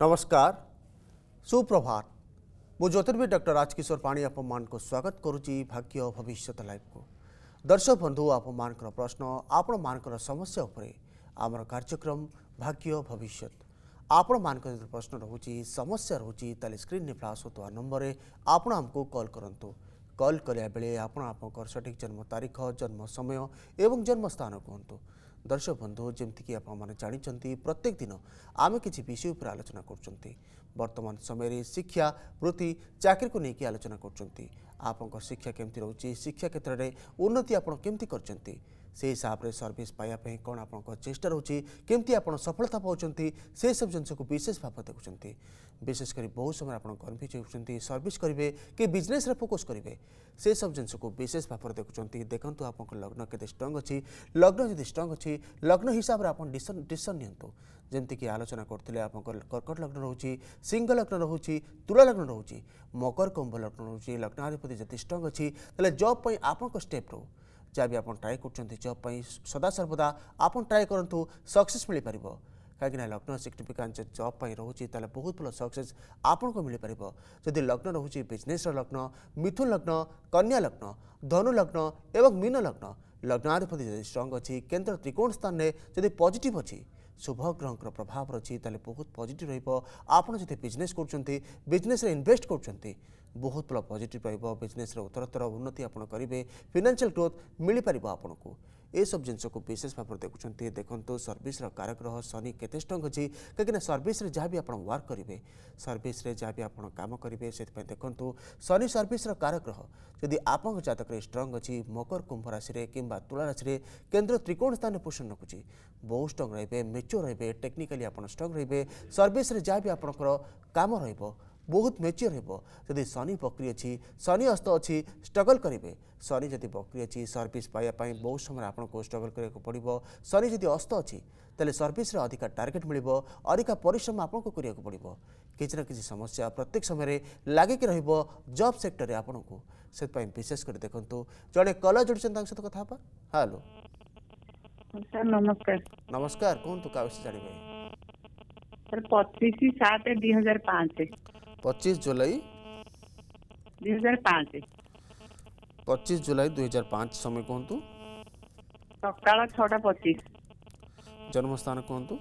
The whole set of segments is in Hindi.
नमस्कार सुप्रभात मु ज्योतिर्विद डर राजकिशोर पाणी आप स्वागत करुच भाग्य भविष्य लाइफ को दर्शक बंधु आप प्रश्न आपण मान समस्या उपरे आम कार्यक्रम भाग्य भविष्य आपण मान प्रश्न रोच समस्या रोच स्क्रीन फ्लाश हो तो नंबर में आप आमको कल करूँ कल कराया बेले आपण आप सठिक जन्म तारीख जन्म समय एवं जन्मस्थान कहतु দর্শক বন্ধু যেমিকি আপনার জাঁচান প্রত্যেক দিন আমি কিছু বিষয় উপরে আলোচনা করছেন বর্তমান সময়ের শিক্ষা বৃত্তি চাকরি নিয়ে আলোচনা করছেন আপনার শিক্ষা কমিটি রয়েছে শিক্ষা ক্ষেত্রে উন্নতি আপনার কমিটি করছেন সেই হিসাবে সর্ভিস পাইবা কোণ আপনার চেষ্টা রয়েছে কমিটি আপনার সফলতা পাচ্ছেন সেই সব জিনিসকে বিশেষ ভাবে দেখুম বিশেষ করে বহু সময় আপনার কনফ্ୟୁଜ୍ ହେଉଛନ୍ତି ସର୍ଭିସ୍ କରିବେ କି ବିଜନେସ୍ରେ ଫୋକସ୍ କରିବେ ସେସବୁ ଜିନିଷକୁ ବିଶେଷ ଭାବରେ ଦେଖୁଛନ୍ତି ଦେଖନ୍ତୁ ଆପଣଙ୍କ ଲଗ୍ନ କେତେ ଷ୍ଟ୍ରଙ୍ଗ୍ ଅଛି ଲଗ୍ନ ଯଦି ଷ୍ଟ୍ରଙ୍ଗ୍ ଅଛି ଲଗ୍ନ ହିସାବରେ ଆପଣ ଡିସିସନ୍ ଡିସିସନ୍ ନିଅନ୍ତୁ ଯେମିତିକି ଆଲୋଚନା କରୁଥିଲେ ଆପଣଙ୍କର କର୍କଟ ଲଗ୍ନ ରହୁଛି ସିଂହ ଲଗ୍ନ ରହୁଛି ତୁଳ ଲଗ୍ନ ରହୁଛି ମକର କୁମ୍ଭ ଲଗ୍ନ ରହୁଛି ଲଗ୍ନାଧିପତି ଯଦି ଷ୍ଟ୍ରଙ୍ଗ୍ ଅଛି ତାହେଲେ ଜବ୍ ପାଇଁ ଆପଣଙ୍କ ଷ୍ଟେପ୍ ରହୁ ଯାହା ବି ଆପଣ ଟ୍ରାଏ କରୁଛନ୍ତି ଜବ୍ ପାଇଁ ସଦାସର୍ବଦା ଆପଣ ଟ୍ରାଏ କରନ୍ତୁ ସକ୍ସେସ୍ ମିଳିପାରିବ କାହିଁକିନା ଲଗ୍ନ ସିଗ୍ନିଫିକାନ୍ସ ଜବ୍ ପାଇଁ ରହୁଛି ତାହେଲେ ବହୁତ ଭଲ ସକ୍ସେସ୍ ଆପଣଙ୍କୁ ମିଳିପାରିବ ଯଦି ଲଗ୍ନ ରହୁଛି ବିଜନେସ୍ର ଲଗ୍ନ ମିଥୁନ ଲଗ୍ନ କନ୍ୟା ଲଗ୍ନ ଧନୁ ଲଗ୍ନ ଏବଂ ମୀନ ଲଗ୍ନ ଲଗ୍ନାଧିପତି ଯଦି ଷ୍ଟ୍ରଙ୍ଗ ଅଛି କେନ୍ଦ୍ର ତ୍ରିକୋଣ ସ୍ଥାନରେ ଯଦି ପଜିଟିଭ୍ ଅଛି ଶୁଭ ଗ୍ରହଙ୍କର ପ୍ରଭାବ ଅଛି ତାହେଲେ ବହୁତ ପଜିଟିଭ୍ ରହିବ ଆପଣ ଯଦି ବିଜନେସ୍ କରୁଛନ୍ତି ବିଜନେସ୍ରେ ଇନଭେଷ୍ଟ କରୁଛନ୍ତି ବହୁତ ଭଲ ପଜିଟିଭ୍ ରହିବ ବିଜନେସ୍ରେ ଉତ୍ତରତର ଉନ୍ନତି ଆପଣ କରିବେ ଫିନାନ୍ସିଆଲ୍ ଗ୍ରୋଥ୍ ମିଳିପାରିବ ଆପଣଙ୍କୁ ଏସବୁ ଜିନିଷକୁ ବିଶେଷ ଭାବରେ ଦେଖୁଛନ୍ତି ଦେଖନ୍ତୁ ସର୍ଭିସର କାରଗ୍ରହ ଶନି କେତେ ଷ୍ଟ୍ରଙ୍ଗ ଅଛି କାହିଁକିନା ସର୍ଭିସରେ ଯାହା ବି ଆପଣ ୱାର୍କ କରିବେ ସର୍ଭିସରେ ଯାହା ବି ଆପଣ କାମ କରିବେ ସେଥିପାଇଁ ଦେଖନ୍ତୁ ଶନି ସର୍ଭିସର କାରଗ୍ରହ ଯଦି ଆପଣଙ୍କ ଜାତକରେ ଷ୍ଟ୍ରଙ୍ଗ ଅଛି ମକର କୁମ୍ଭ ରାଶିରେ କିମ୍ବା ତୁଳା ରାଶିରେ କେନ୍ଦ୍ର ତ୍ରିକୋଣ ସ୍ଥାନରେ ପୋଷଣ ରଖୁଛି ବହୁତ ଷ୍ଟ୍ରଙ୍ଗ ରହିବେ ମେଚୋର ରହିବେ ଟେକ୍ନିକାଲି ଆପଣ ଷ୍ଟ୍ରଙ୍ଗ ରହିବେ ସର୍ଭିସରେ ଯାହା ବି ଆପଣଙ୍କର କାମ ରହିବ ବହୁତ ମେଚ୍ୟୋର ହେବ ଯଦି ଶନି ବକ୍ରି ଅଛି ଶନି ଅସ୍ତ ଅଛି ଷ୍ଟ୍ରଗଲ୍ କରିବେ ଶନି ଯଦି ବକ୍ରି ଅଛି ସର୍ଭିସ୍ ପାଇବା ପାଇଁ ବହୁତ ସମୟ ଆପଣଙ୍କୁ ଷ୍ଟ୍ରଗଲ୍ କରିବାକୁ ପଡ଼ିବ ଶନି ଯଦି ଅସ୍ତ ଅଛି ତାହେଲେ ସର୍ଭିସ୍ରେ ଅଧିକା ଟାର୍ଗେଟ୍ ମିଳିବ ଅଧିକା ପରିଶ୍ରମ ଆପଣଙ୍କୁ କରିବାକୁ ପଡ଼ିବ କିଛି ନା କିଛି ସମସ୍ୟା ପ୍ରତ୍ୟେକ ସମୟରେ ଲାଗିକି ରହିବ ଜବ୍ ସେକ୍ଟରରେ ଆପଣଙ୍କୁ ସେଥିପାଇଁ ବିଶେଷ କରି ଦେଖନ୍ତୁ ଜଣେ କଲର ଯୋଡ଼ିଛନ୍ତି ତାଙ୍କ ସହିତ କଥା ହେବା ହ୍ୟାଲୋ ସାର୍ ନମସ୍କାର ନମସ୍କାର କୁହନ୍ତୁ କାହା ବିଷୟ ଜାଣିବେ ସାର୍ ପଚିଶ ସାତ ଦୁଇ ହଜାର ପାଞ୍ଚ पच्चीस जुलाई ଦୁଇ ହଜାର ପାଞ୍ଚ ପଚିଶ ଜୁଲାଇ ଦୁଇ ହଜାର ପାଞ୍ଚ ସମୟ କୁହନ୍ତୁ ସକାଳ ଛଅଟା ପଚିଶ ଜନ୍ମସ୍ଥାନ କୁହନ୍ତୁ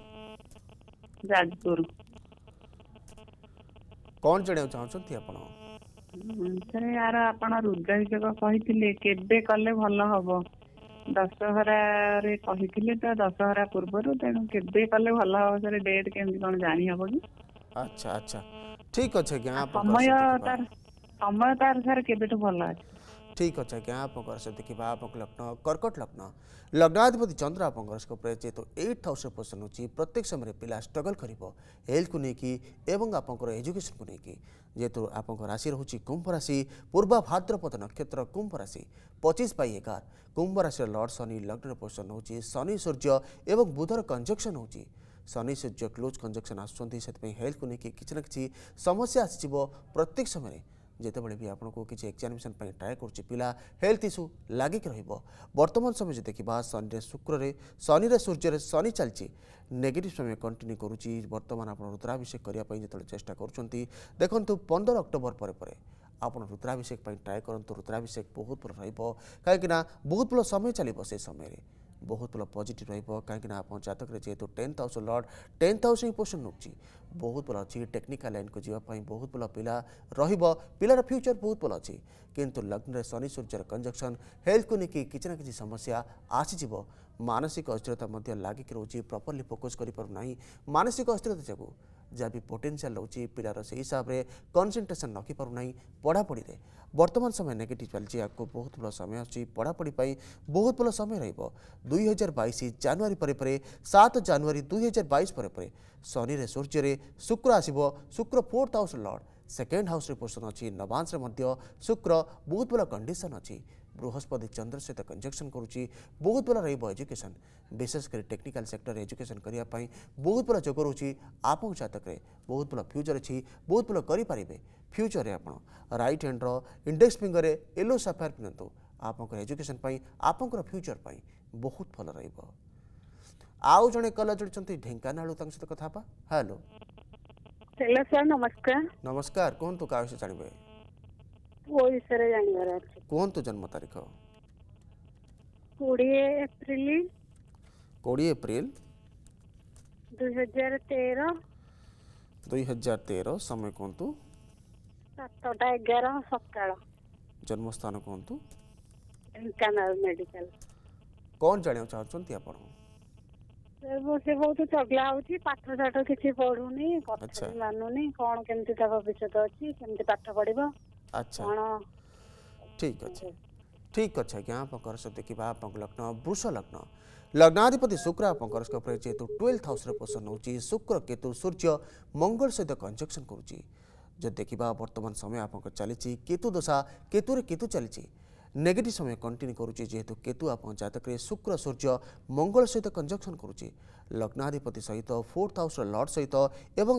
ଯାଜପୁର କ'ଣ ଜାଣିବାକୁ ଚାହୁଁଛନ୍ତି ଆପଣ ସାର୍ ୟାର ଆପଣ ହୃଦୟବିଷେକ କହିଥିଲେ କେବେ କଲେ ଭଲ ହବ ଦଶହରାରେ କହିଥିଲେ ତ ଦଶହରା ପୂର୍ବରୁ ତେଣୁ କେବେ କଲେ ଭଲ ହବ ସାର୍ ଡେଟ୍ କେମିତି କ'ଣ ଜାଣି ହବ କି ଆଚ୍ଛା ଆଚ୍ଛା ঠিক আছে আজ্ঞা সময় তার ସମୟ ତାର ସାର୍ କେବେଠୁ ଭଲ ଅଛି ଠିକ୍ ଅଛି ଆଜ୍ଞା ଆପଣଙ୍କ ରାଶି ଦେଖିବା ଆପଣଙ୍କ ଲଗ୍ନ କର୍କଟ ଲଗ୍ନ ଲଗ୍ନାଧିପତି ଚନ୍ଦ୍ର ଆପଣଙ୍କ ରାଶିକ ଉପରେ ଯେହେତୁ ଏଇଟ୍ ହାଉସ୍ରେ ପୋଜିସନ୍ ହେଉଛି ପ୍ରତ୍ୟେକ ସମୟରେ ପିଲା ଷ୍ଟ୍ରଗଲ୍ କରିବ ହେଲ୍ଥକୁ ନେଇକି ଏବଂ ଆପଣଙ୍କର ଏଜୁକେସନ୍କୁ ନେଇକି ଯେହେତୁ ଆପଣଙ୍କ ରାଶି ରହୁଛି କୁମ୍ଭ ରାଶି ପୂର୍ବ ଭାଦ୍ରପଦ ନକ୍ଷତ୍ର କୁମ୍ଭ ରାଶି ପଚିଶ ବାଇ ଏଗାର କୁମ୍ଭ ରାଶିର ଲର୍ଡ଼ ଶନି ଲଗ୍ନର ପୋଜିସନ୍ ହେଉଛି ଶନି ସୂର୍ଯ୍ୟ ଏବଂ ବୁଧର କଞ୍ଜକ୍ସନ୍ ହେଉଛି ଶନି ସୂର୍ଯ୍ୟ କ୍ଲୋଜ୍ କଞ୍ଜକ୍ସନ୍ ଆସୁଛନ୍ତି ସେଥିପାଇଁ ହେଲ୍ଥକୁ ନେଇକି କିଛି ନା କିଛି ସମସ୍ୟା ଆସିଯିବ ପ୍ରତ୍ୟେକ ସମୟରେ ଯେତେବେଳେ ବି ଆପଣଙ୍କୁ କିଛି ଏକ୍ଜାମିନେସନ୍ ପାଇଁ ଟ୍ରାଏ କରୁଛି ପିଲା ହେଲ୍ଥ ଇସ୍ୟୁ ଲାଗିକି ରହିବ ବର୍ତ୍ତମାନ ସମୟ ଦେଖିବା ଶନିରେ ଶୁକ୍ରରେ ଶନିରେ ସୂର୍ଯ୍ୟରେ ଶନି ଚାଲିଛି ନେଗେଟିଭ ସମୟ କଣ୍ଟିନ୍ୟୁ କରୁଛି ବର୍ତ୍ତମାନ ଆପଣ ରୁଦ୍ରାଭିଷେକ କରିବା ପାଇଁ ଯେତେବେଳେ ଚେଷ୍ଟା କରୁଛନ୍ତି ଦେଖନ୍ତୁ ପନ୍ଦର ଅକ୍ଟୋବର ପରେ ପରେ ଆପଣ ରୁଦ୍ରାଭିଷେକ ପାଇଁ ଟ୍ରାଏ କରନ୍ତୁ ରୁଦ୍ରାଭିଷେକ ବହୁତ ଭଲ ରହିବ କାହିଁକିନା ବହୁତ ଭଲ ସମୟ ଚାଲିବ ସେ ସମୟରେ ବହୁତ ଭଲ ପଜିଟିଭ୍ ରହିବ କାହିଁକିନା ଆପଣ ଜାତକରେ ଯେହେତୁ tenth house lord tenth house ହିଁ ପୋର୍ସନ୍ ନେଉଛି ବହୁତ ଭଲ ଅଛି ଟେକ୍ନିକାଲ୍ ଲାଇନ୍କୁ ଯିବା ପାଇଁ ବହୁତ ଭଲ ପିଲା ରହିବ ପିଲାର ଫ୍ୟୁଚର୍ ବହୁତ ଭଲ ଅଛି କିନ୍ତୁ ଲଗ୍ନରେ ଶନି ସୂର୍ଯ୍ୟର କଞ୍ଜକ୍ସନ୍ ହେଲ୍ଥକୁ ନେଇକି କିଛି ନା କିଛି ସମସ୍ୟା ଆସିଯିବ ମାନସିକ ଅସ୍ଥିରତା ମଧ୍ୟ ଲାଗିକି ରହୁଛି ପ୍ରପର୍ଲି ଫୋକସ୍ କରିପାରୁନାହିଁ ମାନସିକ ଅସ୍ଥିରତା ଯୋଗୁଁ जहाँ भी पोटेनसीआल रोच पिलार से हिसाब से कनसेट्रेसन पारना पढ़ापढ़ी में बर्तमान समय नेगेटिव चलती आपको बहुत भल समय अच्छी पढ़ापढ़ी बहुत भल समय रही हजार बैश जानुरी पर सात जानुरी दुई हजार बैश पर शनि सूर्य शुक्र आसव शुक्र fourth house lord second house पोषण अच्छी नवांश शुक्र बहुत भल कंडीशन अच्छी बृहस्पति चंद्र सहित कंजक्शन करुच्च बहुत बड़ा रही एजुकेशन विशेषकर टेक्निकाल सेक्टर एजुकेशन करने बहुत बड़ा जोग रोच आप जतक बहुत बड़ा फ्यूचर अच्छी बहुत बड़ा करें फ्यूचर में आप रईट हैंड्र इंडेक्स फिंगर येलो साफायर पिंतु आप एजुकेशन आप फ्यूचर पर बहुत भल र आउ जड़े कल जोड़ी तंग सहित कथा हेलो हेलो सर नमस्कार नमस्कार कहतु तो क्या विषय जानवे ପୁଅ ବିଷୟରେ ଜାଣିବାର ଅଛି କୁହନ୍ତୁ ଜନ୍ମ ତାରିଖ କୋଡ଼ିଏ ଏପ୍ରିଲ କୋଡ଼ିଏ ଏପ୍ରିଲ ଦୁଇ ହଜାର ତେର ଦୁଇ ହଜାର ତେର ସମୟ କୁହନ୍ତୁ ସାତଟା ଏଗାର ସକାଳ ଜନ୍ମସ୍ଥାନ କୁହନ୍ତୁ ଢେଙ୍କାନାଳ ମେଡିକାଲ କ'ଣ ଜାଣିବାକୁ ଚାହୁଁଛନ୍ତି ଆପଣ ସେ ବହୁତ ଚଗଲା ହଉଛି ପାଠ ସାଠ କିଛି ପଢୁନି କଥା ମାନୁନି କ'ଣ କେମିତି ତା ଭବିଷ୍ୟତ ଅଛି କେମିତି ପାଠ ପଢିବ ଆଚ୍ଛା ଠିକ୍ ଅଛି ଠିକ୍ ଅଛି ଆଜ୍ଞା ଆପଣଙ୍କର ସହିତ ଦେଖିବା ଆପଣଙ୍କ ଲଗ୍ନ ବୃଷ ଲଗ୍ନ ଲଗ୍ନାଧିପତି ଶୁକ୍ର ଆପଣଙ୍କର ସ୍କୋପ୍ରେ ଯେହେତୁ ଟୁଏଲ୍ଥ ହାଉସ୍ରେ ପୋଷଣ ହେଉଛି ଶୁକ୍ର କେତୁ ସୂର୍ଯ୍ୟ ମଙ୍ଗଳ ସହିତ କଞ୍ଜକ୍ସନ୍ କରୁଛି ଯଦି ଦେଖିବା ବର୍ତ୍ତମାନ ସମୟ ଆପଣଙ୍କର ଚାଲିଛି କେତୁ ଦଶା କେତୁରେ କେତୁ ଚାଲିଛି नेगेट समय कंटिन्यू करुच्चे जेहेतु केतु आप जतक शुक्र सूर्य मंगल सहित कंजक्शन करुच्चे लग्नाधिपति सहित फोर्थ हाउस लर्ड सहित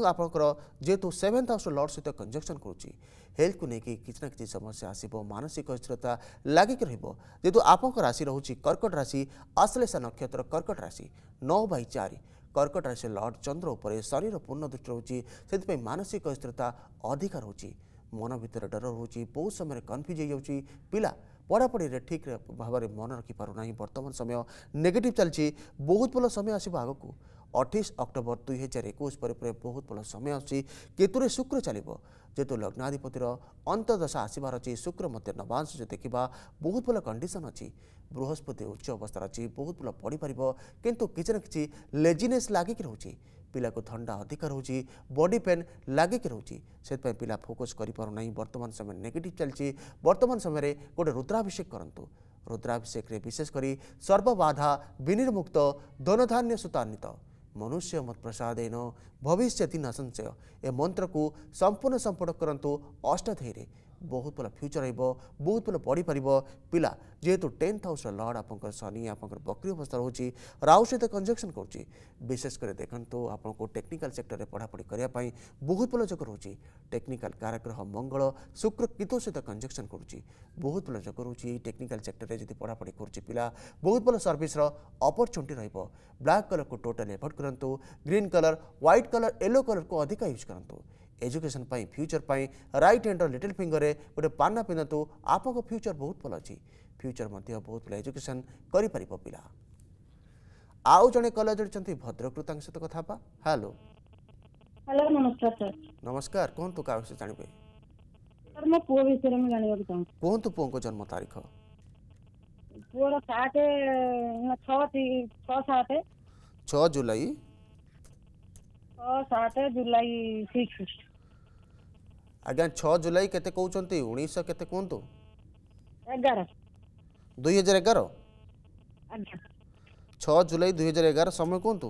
आपंकर जेहेतु सेभेन्थ हाउस लर्ड सहित कंजक्शन करुच्ची हेल्थ को लेकिन किसी ना कि समस्या आसव मानसिक स्थिरता लगिक रेहतु आपंकर राशि रोचे कर्कट राशि आश्लेषा नक्षत्र कर्कट राशि नौ बै चार कर्कट राशि लर्ड चंद्र उपर शरीर पूर्ण दृष्टि रोचे से मानसिक स्थिरता अधिक रोचे मन भितर डर रोचे बहुत समय कन्फ्यूज हो पा ପଢ଼ାପଢ଼ିରେ ଠିକ୍ ଭାବରେ ମନେ ରଖିପାରୁନାହିଁ ବର୍ତ୍ତମାନ ସମୟ ନେଗେଟିଭ୍ ଚାଲିଛି ବହୁତ ଭଲ ସମୟ ଆସିବ ଆଗକୁ ଅଠେଇଶ ଅକ୍ଟୋବର ଦୁଇ ହଜାର ଏକୋଇଶ ପରେ ପରେ ବହୁତ ଭଲ ସମୟ ଆସୁଛି କେତୁରେ ଶୁକ୍ର ଚାଲିବ ଯେହେତୁ ଲଗ୍ନାଧିପତିର ଅନ୍ତର୍ଦଶା ଆସିବାର ଅଛି ଶୁକ୍ର ମଧ୍ୟ ନବାଂଶ ଯଦି ଦେଖିବା ବହୁତ ଭଲ କଣ୍ଡିସନ୍ ଅଛି बृहस्पति उच्च अवस्था अझै बहुत बुल पढिपारु लेजिनेस लाग पिया था अधिक रुचि बॉडी पेन लाग पिला फोकस गरिपाउँ वर्तमान समय नेगेटिव चाहिँ बर्तन समय गएर रुद्राभिषेक गरु रुद्राभिषेक विशेषकरी सर्व बाधा विनिर्मुक्त धनधान्य सुन्वित मनुष्य मसाद भविष्य नसञ्चय ए को संपूर्ण सम्पूर्ण सम्पटक अष्टधेरे ବହୁତ ଭଲ ଫ୍ୟୁଚର୍ ରହିବ ବହୁତ ଭଲ ପଢ଼ିପାରିବ ପିଲା ଯେହେତୁ ଟେନ୍ଥ ହାଉସ୍ର ଲର୍ଡ଼ ଆପଣଙ୍କର ଶନି ଆପଣଙ୍କର ବକ୍ରି ଅବସ୍ଥା ରହୁଛି ରାହୁ ସହିତ କଞ୍ଜକ୍ସନ୍ କରୁଛି ବିଶେଷ କରି ଦେଖନ୍ତୁ ଆପଣଙ୍କୁ ଟେକ୍ନିକାଲ୍ ସେକ୍ଟରରେ ପଢ଼ାପଢ଼ି କରିବା ପାଇଁ ବହୁତ ଭଲ ଯୋଗ ରହୁଛି ଟେକ୍ନିକାଲ୍ କାରଗ୍ରହ ମଙ୍ଗଳ ଶୁକ୍ର କିତୁ ସହିତ କଞ୍ଜକ୍ସନ୍ କରୁଛି ବହୁତ ଭଲ ଯୋଗ ରହୁଛି ଏଇ ଟେକ୍ନିକାଲ୍ ସେକ୍ଟରରେ ଯଦି ପଢ଼ାପଢ଼ି କରୁଛି ପିଲା ବହୁତ ଭଲ ସର୍ଭିସର ଅପରଚ୍ୟୁନିଟି ରହିବ ବ୍ଲାକ୍ କଲର୍କୁ ଟୋଟାଲ୍ ଏଭଏଡ଼୍ କରନ୍ତୁ green colour white colour yellow କଲର୍କୁ ଅଧିକା ୟୁଜ୍ କରନ୍ତୁ एजुकेशन फ्यूचर पर रईट हैंडर लिटिल फिंगर में गोटे पाना पिंधतु आप फ्यूचर बहुत भल अच्छी फ्यूचर मध्य बहुत भले एजुकेशन कर पा आउ जड़े कल जोड़ी भद्रक तांग सहित कथा बा हेलो हेलो नमस्कार सर नमस्कार कौन तो का विषय जानबे सर मैं पुओ विषय में जानबे चाहूं कौन तो पुओ को जन्म तारीख पुओ 7 6 6 7 6 जुलाई 6 7 जुलाई ଆଜ୍ଞା ଛଅ ଜୁଲାଇ କେତେ କହୁଛନ୍ତି ଉଣେଇଶହ କେତେ କୁହନ୍ତୁ ଦୁଇ ହଜାର ଏଗାର ଛଅ ଜୁଲାଇ ଦୁଇ ହଜାର ଏଗାର ସମୟ କୁହନ୍ତୁ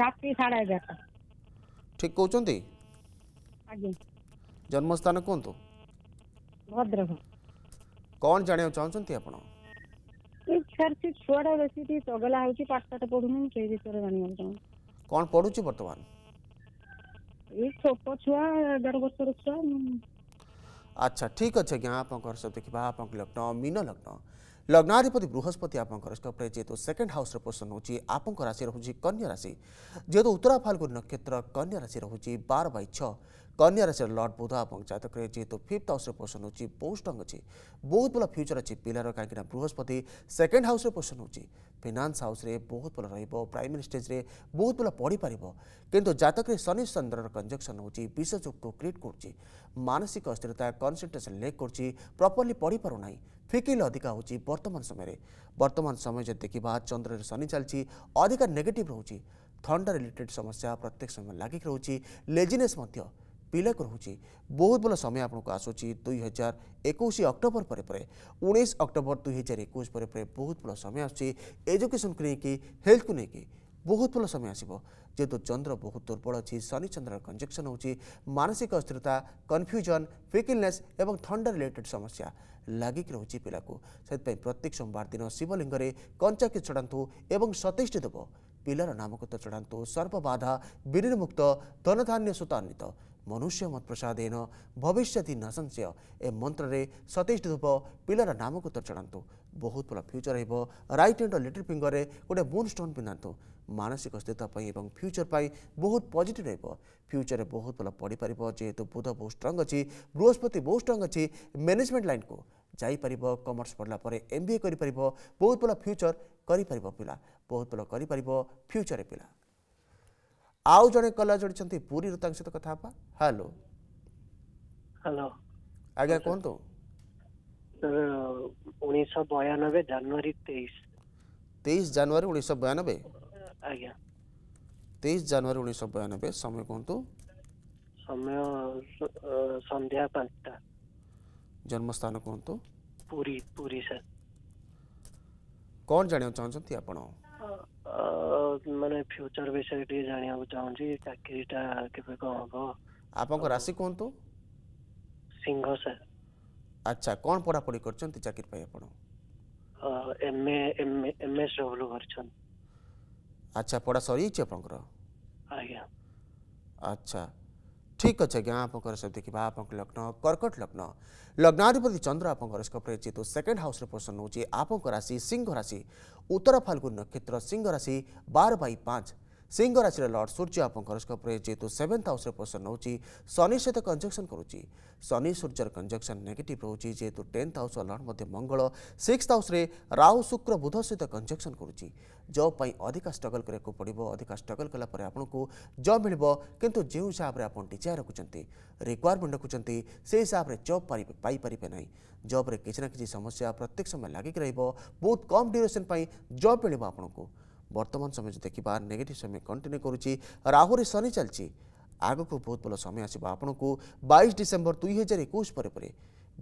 ରାତି ସାଢ଼େ ଏଗାରଟା ଠିକ୍ କହୁଛନ୍ତି ଜନ୍ମସ୍ଥାନ କୁହନ୍ତୁ ଭଦ୍ରକ କ'ଣ ଜାଣିବାକୁ ଚାହୁଁଛନ୍ତି ଆପଣ ସାର୍ ସେ ଛୁଆଟା ବେଶୀ ଟିକେ ଚଗଲା ହେଉଛି ପାଠଶାଠ ପଢ଼ୁନି ସେଇ ବିଷୟରେ ଜାଣିବାକୁ ଚାହୁଁଛି କ'ଣ ପଢ଼ୁଛି ବର୍ତ୍ତମାନ ଏଇ ଛୋଟ ଛୁଆ ଏଗାର ବର୍ଷର ଛୁଆ আচ্ছা ঠিক আছে আজ্ঞা আপনার সব দেখা আপনার লগ্ন মীন লগ্ন লগ্নাধিপতি বৃহস্পতি আপনার স্টপে যেহেতু সেকেন্ড হাউসর পোষণ হচ্ছে আপনার রাশি রয়েছে কন্যা রাশি যেহেতু উত্তরা ফাল্গুন নক্ষত্র কন্যা রাশি রয়েছে বার বাই ছ କନ୍ୟା ରାଶିରେ ଲର୍ଡ ବୁଧ ଏବଂ ଜାତକରେ ଯେହେତୁ ଫିଫ୍ଥ ହାଉସ୍ରେ ପୋଷଣ ହେଉଛି ବହୁତ ଷ୍ଟ୍ରଙ୍ଗ ଅଛି ବହୁତ ଭଲ ଫ୍ୟୁଚର୍ ଅଛି ପିଲାର କାହିଁକିନା ବୃହସ୍ପତି ସେକେଣ୍ଡ ହାଉସ୍ରେ ପୋଷଣ ହେଉଛି ଫିନାନ୍ସ ହାଉସ୍ରେ ବହୁତ ଭଲ ରହିବ ପ୍ରାଇମ୍ ମିନିଷ୍ଟେଜ୍ରେ ବହୁତ ଭଲ ପଢ଼ିପାରିବ କିନ୍ତୁ ଜାତକରେ ଶନି ଚନ୍ଦ୍ରର କଞ୍ଜକ୍ସନ୍ ହେଉଛି ବିଶେଷ ଯୋଗକୁ କ୍ରିଏଟ୍ କରୁଛି ମାନସିକ ଅସ୍ଥିରତା କନ୍ସେନ୍ଟ୍ରେସନ୍ ଲେକ୍ କରୁଛି ପ୍ରପର୍ଲି ପଢ଼ିପାରୁନାହିଁ ଫିକିଲ ଅଧିକା ହେଉଛି ବର୍ତ୍ତମାନ ସମୟରେ ବର୍ତ୍ତମାନ ସମୟ ଯଦି ଦେଖିବା ଚନ୍ଦ୍ରରେ ଶନି ଚାଲିଛି ଅଧିକା ନେଗେଟିଭ୍ ରହୁଛି ଥଣ୍ଡା ରିଲେଟେଡ୍ ସମସ୍ୟା ପ୍ରତ୍ୟେକ ସମୟ ଲାଗିକି ରହୁଛି ଲେଜିନେସ୍ ମଧ୍ୟ ପିଲାକୁ ରହୁଛି ବହୁତ ଭଲ ସମୟ ଆପଣଙ୍କୁ ଆସୁଛି ଦୁଇହଜାର ଏକୋଇଶ ଅକ୍ଟୋବର ପରେ ପରେ ଉଣେଇଶ ଅକ୍ଟୋବର ଦୁଇହଜାର ଏକୋଇଶ ପରେ ପରେ ବହୁତ ଭଲ ସମୟ ଆସୁଛି ଏଜୁକେସନ୍କୁ ନେଇକି ହେଲ୍ଥକୁ ନେଇକି ବହୁତ ଭଲ ସମୟ ଆସିବ ଯେହେତୁ ଚନ୍ଦ୍ର ବହୁତ ଦୁର୍ବଳ ଅଛି ଶନି ଚନ୍ଦ୍ରର କଞ୍ଜକ୍ସନ୍ ହେଉଛି ମାନସିକ ଅସ୍ଥିରତା କନଫ୍ୟୁଜନ୍ ଫିକିଲନେସ୍ ଏବଂ ଥଣ୍ଡା ରିଲେଟେଡ୍ ସମସ୍ୟା ଲାଗିକି ରହୁଛି ପିଲାକୁ ସେଥିପାଇଁ ପ୍ରତ୍ୟେକ ସୋମବାର ଦିନ ଶିବଲିଙ୍ଗରେ କଞ୍ଚାକି ଚଢ଼ାନ୍ତୁ ଏବଂ ସତେଇଶଟି ଦେବ ପିଲାର ନାମକୃତ ଚଢ଼ାନ୍ତୁ ସର୍ବବାଧା ବିନିର୍ମୁକ୍ତ ଧନଧାନ୍ୟ ସୁତାନ୍ୱିତ ମନୁଷ୍ୟ ମତ୍ପ୍ରସାଦେନ ଭବିଷ୍ୟତି ନସଂଶୟ ଏ ମନ୍ତ୍ରରେ ସତେଇଶ ଧୂପ ପିଲାର ନାମକୁ ତ ଚଢ଼ାନ୍ତୁ ବହୁତ ଭଲ ଫ୍ୟୁଚର୍ ହେବ ରାଇଟ୍ ହ୍ୟାଣ୍ଡ ଲିଟିଲ୍ ଫିଙ୍ଗରରେ ଗୋଟେ ମୁନ୍ ଷ୍ଟୋନ୍ ପିନ୍ଧାନ୍ତୁ ମାନସିକ ସ୍ଥିତି ପାଇଁ ଏବଂ ଫ୍ୟୁଚର୍ ପାଇଁ ବହୁତ ପଜିଟିଭ୍ ରହିବ ଫ୍ୟୁଚର୍ରେ ବହୁତ ଭଲ ପଢ଼ିପାରିବ ଯେହେତୁ ବୁଧ ବହୁତ ଷ୍ଟ୍ରଙ୍ଗ୍ ଅଛି ବୃହସ୍ପତି ବହୁତ ଷ୍ଟ୍ରଙ୍ଗ୍ ଅଛି ମ୍ୟାନେଜମେଣ୍ଟ ଲାଇନ୍କୁ ଯାଇପାରିବ କମର୍ସ ପଢ଼ିଲା ପରେ ଏମ୍ ବି ଏ କରିପାରିବ ବହୁତ ଭଲ ଫ୍ୟୁଚର୍ କରିପାରିବ ପିଲା ବହୁତ ଭଲ କରିପାରିବ ଫ୍ୟୁଚର୍ରେ ପିଲା ଆଉ ଜଣେ କଲର୍ ଯୋଡ଼ିଛନ୍ତି ପୁରୀରୁ ତାଙ୍କ ସହିତ କଥା ହେବା ହ୍ୟାଲୋ ହ୍ୟାଲୋ ଆଜ୍ଞା କୁହନ୍ତୁ ଉଣେଇଶହ ବୟାନବେ ଜାନୁଆରୀ ତେଇଶ ତେଇଶ ଜାନୁଆରୀ ଉଣେଇଶହ ବୟାନବେ ଆଜ୍ଞା ତେଇଶ ଜାନୁଆରୀ ଉଣେଇଶହ ବୟାନବେ ସମୟ କୁହନ୍ତୁ ସମୟ ସନ୍ଧ୍ୟା ପାଞ୍ଚଟା ଜନ୍ମସ୍ଥାନ କୁହନ୍ତୁ ପୁରୀ ପୁରୀ ସାର୍ କ'ଣ ଜାଣିବାକୁ ଚାହୁଁଛନ୍ତି ଆପଣ ମାନେ ଫ୍ୟୁଚର ବିଷୟରେ ଟିକେ ଜାଣିବାକୁ ଚାହୁଁଛି ଚାକିରିଟା କେବେ କ'ଣ ହବ ଆପଣଙ୍କ ରାଶି କୁହନ୍ତୁ ସିଂହ ସାର୍ ଆଚ୍ଛା କ'ଣ ପଢ଼ାପଢ଼ି କରିଛନ୍ତି ଚାକିରି ପାଇଁ ଆପଣ ଏମ୍ଏ ଏମ୍ଏସ୍ ଡବ୍ଲୁ କରିଛନ୍ତି ଆଚ୍ଛା ପଢ଼ା ସରିଯାଇଛି ଆପଣଙ୍କର ଆଜ୍ଞା ଆଚ୍ଛା ठिक अच्छे अज्ञाप र सबै देखा लग्न कर्कट लग्न लग्नाधिपति चन्द्र अप्सन जे सेकेन्ड हाउस र पोसन नहुँछ आपको राशि सिंह राशि उत्तर फाल्गुन नक्षत्र सिंह राशि बार बै पाँच ସିଂହରାଶିର ଲର୍ଡ଼ ସୂର୍ଯ୍ୟ ଆପଣଙ୍କ ହରସ୍କୋପ୍ରେ ଯେହେତୁ ସେଭେନ୍ଥ ହାଉସ୍ରେ ପୋଜିସନ୍ ରହୁଛି ଶନି ସହିତ କଞ୍ଜକ୍ସନ୍ କରୁଛି ଶନି ସୂର୍ଯ୍ୟର କଞ୍ଜକ୍ସନ୍ ନେଗେଟିଭ୍ ରହୁଛି ଯେହେତୁ ଟେନ୍ଥ ହାଉସ୍ର ଲର୍ଡ଼ ମଧ୍ୟ ମଙ୍ଗଳ ସିକ୍ସଥ ହାଉସ୍ରେ ରାହୁ ଶୁକ୍ର ବୁଧ ସହିତ କଞ୍ଜକ୍ସନ୍ କରୁଛି ଜବ୍ ପାଇଁ ଅଧିକା ଷ୍ଟ୍ରଗଲ୍ କରିବାକୁ ପଡ଼ିବ ଅଧିକା ଷ୍ଟ୍ରଗଲ୍ କଲା ପରେ ଆପଣଙ୍କୁ ଜବ୍ ମିଳିବ କିନ୍ତୁ ଯେଉଁ ହିସାବରେ ଆପଣ ଡିଜାୟାର ରଖୁଛନ୍ତି ରିକ୍ୱାରମେଣ୍ଟ ରଖୁଛନ୍ତି ସେହି ହିସାବରେ ଜବ୍ ପାଇପାରିବେ ନାହିଁ ଜବ୍ରେ କିଛି ନା କିଛି ସମସ୍ୟା ପ୍ରତ୍ୟେକ ସମୟ ଲାଗିକି ରହିବ ବହୁତ କମ୍ ଡ୍ୟୁରେସନ୍ ପାଇଁ ଜବ୍ ମିଳିବ ଆପଣଙ୍କୁ ବର୍ତ୍ତମାନ ସମୟ ଯଦି ଦେଖିବା ନେଗେଟିଭ୍ ସମୟ କଣ୍ଟିନ୍ୟୁ କରୁଛି ରାହୁରେ ଶନି ଚାଲିଛି ଆଗକୁ ବହୁତ ଭଲ ସମୟ ଆସିବ ଆପଣଙ୍କୁ ବାଇଶ ଡିସେମ୍ବର ଦୁଇ ହଜାର ଏକୋଇଶ ପରେ ପରେ